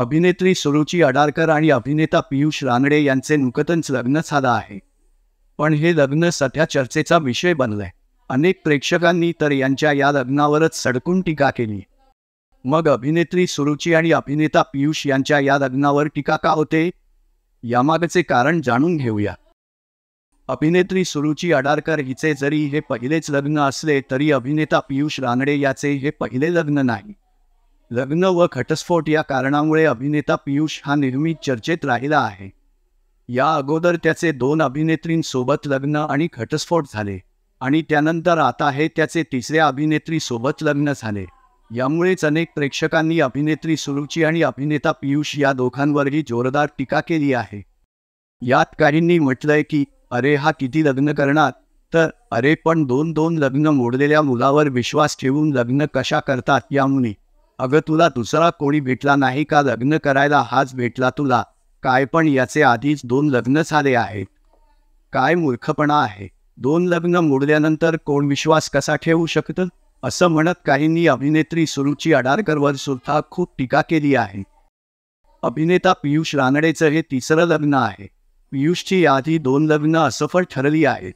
अभिनेत्री सुरुची अडारकर आणि अभिनेता पियुष रांगडे यांचे नुकतंच लग्न झालं आहे पण हे लग्न सध्या चर्चेचा विषय बनलंय अनेक प्रेक्षकांनी तर यांच्या या लग्नावरच सडकून टीका केली मग अभिनेत्री सुरुची आणि अभिनेता पियुष यांच्या या लग्नावर टीका का होते यामागचे कारण जाणून घेऊया अभिनेत्री सुरुची अडारकर हिचे जरी हे पहिलेच लग्न असले तरी अभिनेता पियुष रानडे याचे हे पहिले लग्न नाही लग्न व घटस्फोट या कारणामुळे अभिनेता पियुष हा नेहमी चर्चेत राहिला आहे या अगोदर त्याचे दोन अभिनेत्रींसोबत लग्न आणि घटस्फोट झाले आणि त्यानंतर आता हे त्याचे तिसऱ्या अभिनेत्रीसोबत लग्न झाले यामुळेच अनेक प्रेक्षकांनी अभिनेत्री सुरुची आणि अभिनेता पियुष या दोघांवरही जोरदार टीका केली आहे यात काहींनी म्हटलंय की अरे हा किती लग्न करणार तर अरे पण दोन दोन लग्न मोडलेल्या मुलावर विश्वास ठेवून लग्न कशा करतात यामुनी अगं तुला दुसरा कोणी भेटला नाही का लग्न करायला हाच भेटला तुला काय पण याचे आधीच दोन लग्न झाले आहेत काय मूर्खपणा आहे दोन लग्न मोडल्यानंतर कोण विश्वास कसा ठेवू शकतं असं म्हणत काहींनी अभिनेत्री सुरुची अडारकरवर सुद्धा खूप टीका केली आहे अभिनेता पियुष रानडेचं हे तिसरं लग्न आहे पियुषची यादी दोन लग्न असफल ठरली आहेत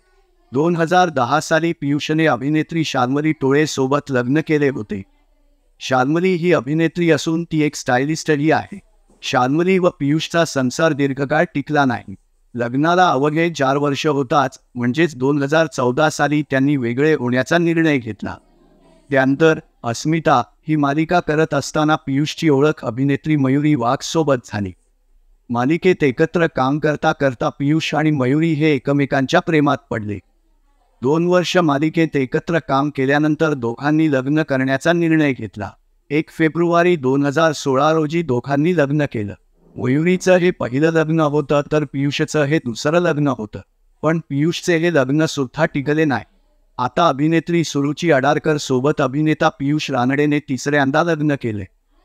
दोन हजार दहा साली पियुषने अभिनेत्री शानवरी टोळे सोबत लग्न केले होते शाल्मली ही अभिनेत्री असून ती एक स्टायलिस्टही आहे शाल्मली व पियुषचा संसार दीर्घकाळ टिकला नाही लग्नाला अवघे चार वर्ष होताच म्हणजेच दोन हजार चौदा साली त्यांनी वेगळे होण्याचा निर्णय घेतला त्यानंतर अस्मिता ही मालिका करत असताना पियुषची ओळख अभिनेत्री मयुरी वाघसोबत झाली मालिकेत एकत्र काम करता करता पियुष आणि मयुरी हे एकमेकांच्या प्रेमात पडले दोन वर्ष मालिकेत एकत्र काम केल्यानंतर दोघांनी लग्न करण्याचा निर्णय घेतला एक फेब्रुवारी दोन हजार सोळा रोजी दोघांनी लग्न केलं मयुरीचं हे पहिलं लग्न होतं तर पियुषचं हे दुसरं लग्न होतं पण पियुषचे हे लग्न सुद्धा टिकले नाही आता अभिनेत्री सुरुची अडारकर सोबत अभिनेता पियुष रानडेने तिसऱ्यांदा लग्न केले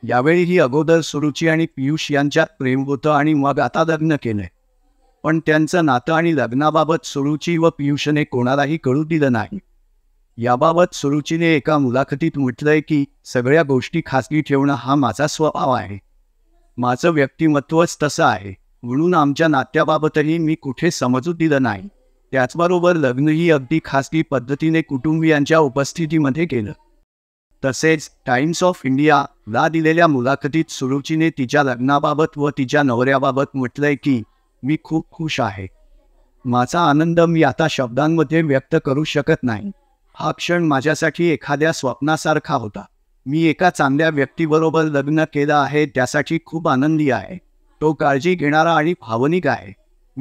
यावेळी ही अगोदर सुरुची आणि पियुष यांच्यात प्रेम होतं आणि मग आता लग्न केलंय पण त्यांचं नातं आणि लग्नाबाबत सुरुची व पियुषने कोणालाही कळू दिलं नाही याबाबत सुरुचीने एका मुलाखतीत म्हटलंय की सगळ्या गोष्टी खासगी ठेवणं हा माझा स्वभाव आहे माझं व्यक्तिमत्वच तसं आहे म्हणून आमच्या नात्याबाबतही मी कुठे समजू दिलं नाही त्याचबरोबर लग्नही अगदी खासगी पद्धतीने कुटुंबियांच्या उपस्थितीमध्ये केलं तसेच टाइम्स ऑफ इंडियाला दिलेल्या मुलाखतीत सुरुचीने तिच्या लग्नाबाबत व तिच्या नवऱ्याबाबत म्हटलंय की मी खूप खुश आहे माझा आनंद मी आता शब्दांमध्ये व्यक्त करू शकत नाही हा क्षण माझ्यासाठी एखाद्या स्वप्नासारखा होता मी एका चांगल्या व्यक्तीबरोबर लग्न केलं आहे त्यासाठी खूप आनंदी आहे तो काळजी घेणारा आणि भावनिक आहे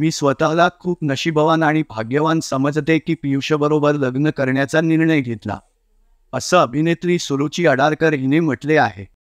मी स्वतःला खूप नशीबवान आणि भाग्यवान समजते की पियुषबरोबर लग्न करण्याचा निर्णय घेतला असं अभिनेत्री सुरुची अडारकर हिने म्हटले आहे